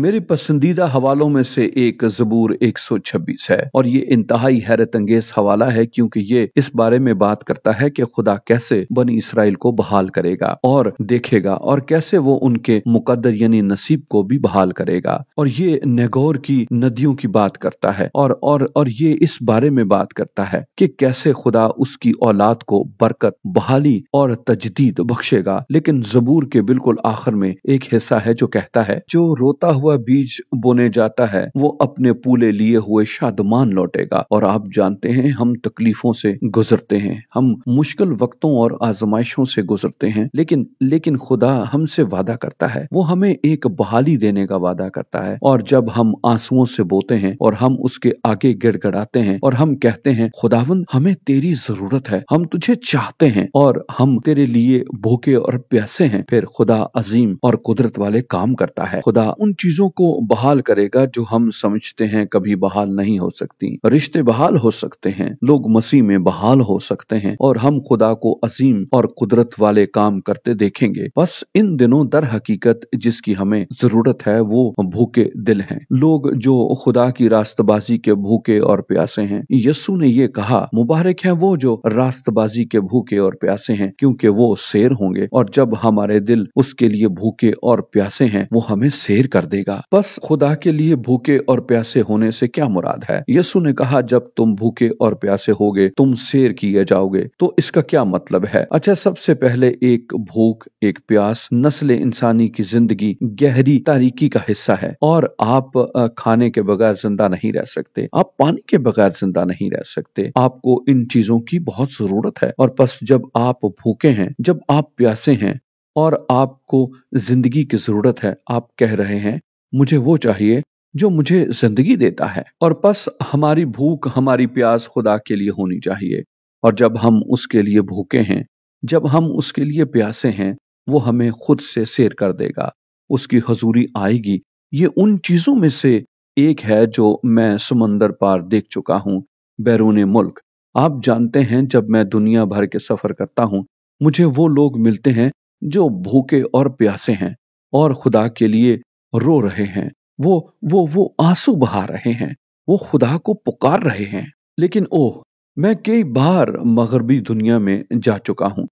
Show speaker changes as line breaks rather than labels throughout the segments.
मेरे पसंदीदा हवालों में से एक जबूर 126 है और ये इंतहाई हैरत अंगेज हवाला है क्योंकि ये इस बारे में बात करता है कि खुदा कैसे बनी इसराइल को बहाल करेगा और देखेगा और कैसे वो उनके मुकदर यानी नसीब को भी बहाल करेगा और ये नेगोर की नदियों की बात करता है और और और ये इस बारे में बात करता है कि कैसे खुदा उसकी औलाद को बरकत बहाली और तजदीद बख्शेगा लेकिन जबूर के बिल्कुल आखिर में एक हिस्सा है जो कहता है जो रोता हुआ हुआ बीज बोने जाता है वो अपने पूले लिए हुए शादमान लौटेगा और आप जानते हैं हम तकलीफों से गुजरते हैं हम मुश्किल वक्तों और आजमाइशों से गुजरते हैं लेकिन लेकिन खुदा हमसे वादा करता है वो हमें एक बहाली देने का वादा करता है और जब हम आंसुओं से बोते हैं और हम उसके आगे गिड़गड़ाते हैं और हम कहते हैं खुदावन हमें तेरी जरूरत है हम तुझे चाहते हैं और हम तेरे लिए भूखे और प्यासे हैं फिर खुदा अजीम और कुदरत वाले काम करता है खुदा उन चीजों चीजों को बहाल करेगा जो हम समझते हैं कभी बहाल नहीं हो सकती रिश्ते बहाल हो सकते हैं लोग मसीह में बहाल हो सकते हैं और हम खुदा को अजीम और कुदरत वाले काम करते देखेंगे बस इन दिनों दर हकीकत जिसकी हमें जरूरत है वो भूखे दिल हैं लोग जो खुदा की रास्तबाजी के भूखे और प्यासे हैं यस्सु ने ये कहा मुबारक है वो जो रास्तबाजी के भूखे और प्यासे हैं क्योंकि वो शेर होंगे और जब हमारे दिल उसके लिए भूखे और प्यासे हैं वो हमें शेर कर दे करेगा बस खुदा के लिए भूखे और प्यासे होने से क्या मुराद है यसु ने कहा जब तुम भूखे और प्यासे होगे तुम शेर किए जाओगे तो इसका क्या मतलब है अच्छा सबसे पहले एक भूख एक प्यास नस्ल इंसानी की जिंदगी गहरी तारीकी का हिस्सा है और आप खाने के बगैर जिंदा नहीं रह सकते आप पानी के बगैर जिंदा नहीं रह सकते आपको इन चीजों की बहुत जरूरत है और बस जब आप भूखे हैं जब आप प्यासे हैं और आपको जिंदगी की जरूरत है आप कह रहे हैं मुझे वो चाहिए जो मुझे जिंदगी देता है और बस हमारी भूख हमारी प्यास खुदा के लिए होनी चाहिए और जब हम उसके लिए भूखे हैं जब हम उसके लिए प्यासे हैं वो हमें खुद से शेर कर देगा उसकी हजूरी आएगी ये उन चीजों में से एक है जो मैं समंदर पार देख चुका हूँ बैरून मुल्क आप जानते हैं जब मैं दुनिया भर के सफर करता हूँ मुझे वो लोग मिलते हैं जो भूखे और प्यासे हैं और खुदा के लिए रो रहे हैं वो वो वो आंसू बहा रहे हैं वो खुदा को पुकार रहे हैं लेकिन ओह मैं कई बार मगरबी दुनिया में जा चुका हूँ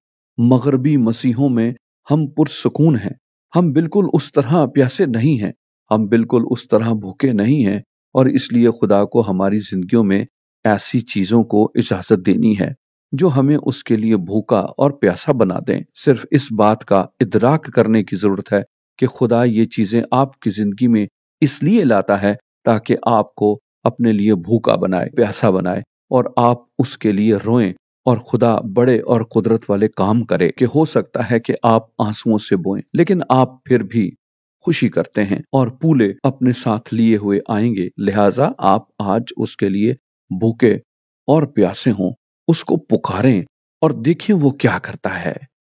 मगरबी मसीहों में हम पुरसकून हैं हम बिल्कुल उस तरह प्यासे नहीं हैं हम बिल्कुल उस तरह भूखे नहीं हैं और इसलिए खुदा को हमारी जिंदगियों में ऐसी चीजों को इजाजत देनी है जो हमें उसके लिए भूखा और प्यासा बना दें सिर्फ इस बात का इदराक करने की जरूरत है कि खुदा ये चीज़ें आपकी ज़िंदगी में इसलिए लाता है ताकि आपको अपने लिए भूखा बनाए प्यासा बनाए और आप उसके लिए रोए और खुदा बड़े और कुदरत वाले काम करे कि हो सकता है कि आप आंसुओं से बोए लेकिन आप फिर भी खुशी करते हैं और पूले अपने साथ लिए हुए आएंगे लिहाजा आप आज उसके लिए भूखे और प्यासे हों उसको पुकारें और देखें वो क्या करता है